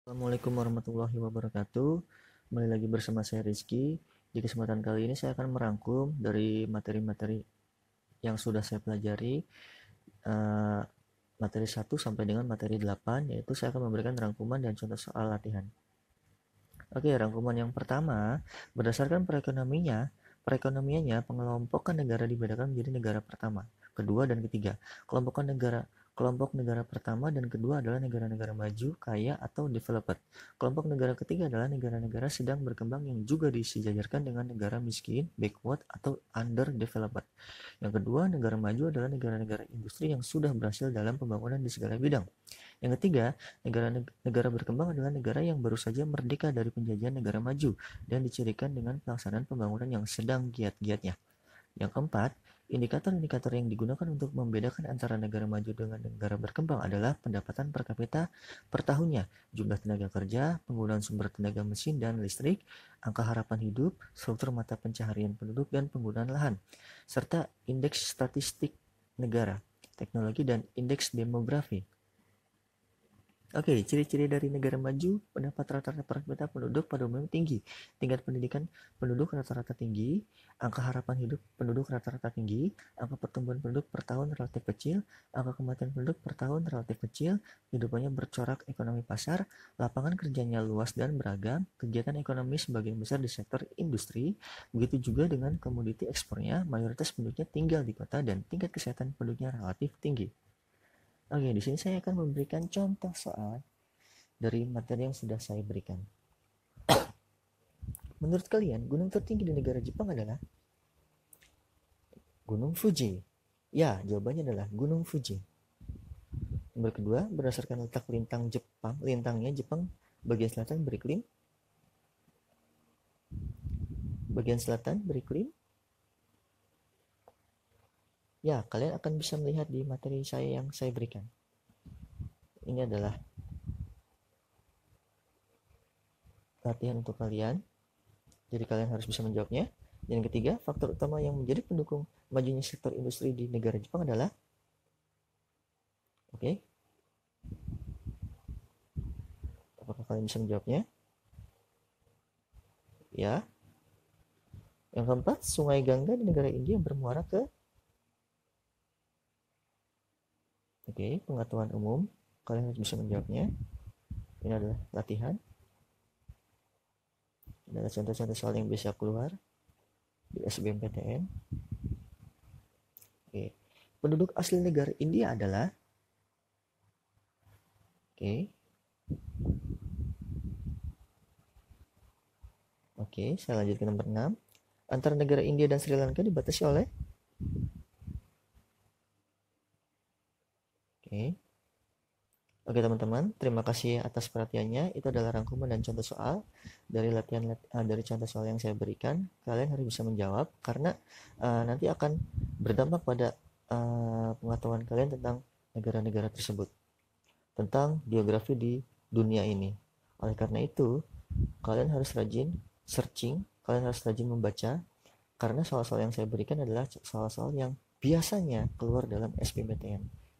Assalamualaikum warahmatullahi wabarakatuh. Kembali lagi bersama saya Rizky. Di kesempatan kali ini saya akan merangkum dari materi-materi yang sudah saya pelajari eh, materi 1 sampai dengan materi 8 yaitu saya akan memberikan rangkuman dan contoh soal latihan. Oke, rangkuman yang pertama, berdasarkan perekonominya, perekonomiannya pengelompokan negara dibedakan menjadi negara pertama, kedua dan ketiga. Kelompokan negara Kelompok negara pertama dan kedua adalah negara-negara maju, kaya, atau developed. Kelompok negara ketiga adalah negara-negara sedang berkembang yang juga disejajarkan dengan negara miskin, backward, atau underdeveloped. Yang kedua, negara maju adalah negara-negara industri yang sudah berhasil dalam pembangunan di segala bidang. Yang ketiga, negara-negara berkembang adalah negara yang baru saja merdeka dari penjajahan negara maju dan dicirikan dengan pelaksanaan pembangunan yang sedang giat-giatnya. Yang keempat, Indikator-indikator yang digunakan untuk membedakan antara negara maju dengan negara berkembang adalah pendapatan per kapita per tahunnya, jumlah tenaga kerja, penggunaan sumber tenaga mesin dan listrik, angka harapan hidup, struktur mata pencaharian penduduk dan penggunaan lahan, serta indeks statistik negara, teknologi dan indeks demografi. Oke, okay, ciri-ciri dari negara maju, pendapat rata-rata per kapita penduduk pada umumnya tinggi, tingkat pendidikan penduduk rata-rata tinggi, angka harapan hidup penduduk rata-rata tinggi, angka pertumbuhan penduduk per tahun relatif kecil, angka kematian penduduk per tahun relatif kecil, hidupannya bercorak ekonomi pasar, lapangan kerjanya luas dan beragam, kegiatan ekonomi sebagian besar di sektor industri, begitu juga dengan komoditi ekspornya, mayoritas penduduknya tinggal di kota dan tingkat kesehatan penduduknya relatif tinggi. Oke, di sini saya akan memberikan contoh soal dari materi yang sudah saya berikan. Menurut kalian, gunung tertinggi di negara Jepang adalah Gunung Fuji. Ya, jawabannya adalah Gunung Fuji. Nomor kedua, berdasarkan letak lintang Jepang, lintangnya Jepang bagian selatan beriklim. Bagian selatan beriklim, Ya, kalian akan bisa melihat di materi saya yang saya berikan. Ini adalah latihan untuk kalian. Jadi kalian harus bisa menjawabnya. Yang ketiga, faktor utama yang menjadi pendukung majunya sektor industri di negara Jepang adalah Oke. Okay. Apakah kalian bisa menjawabnya? Ya. Yang keempat, Sungai Gangga di negara India bermuara ke Oke, pengetahuan umum. Kalian harus bisa menjawabnya. Ini adalah latihan. Ini adalah contoh-contoh soal yang bisa keluar di SBMPTN. Oke. Penduduk asli negara India adalah Oke. Oke, saya lanjut ke nomor 6. Antara negara India dan Sri Lanka dibatasi oleh Oke. Oke teman-teman, terima kasih atas perhatiannya. Itu adalah rangkuman dan contoh soal dari latihan uh, dari contoh soal yang saya berikan. Kalian harus bisa menjawab karena uh, nanti akan berdampak pada uh, pengetahuan kalian tentang negara-negara tersebut, tentang geografi di dunia ini. Oleh karena itu, kalian harus rajin searching, kalian harus rajin membaca karena soal-soal yang saya berikan adalah soal-soal yang biasanya keluar dalam SBMPTN.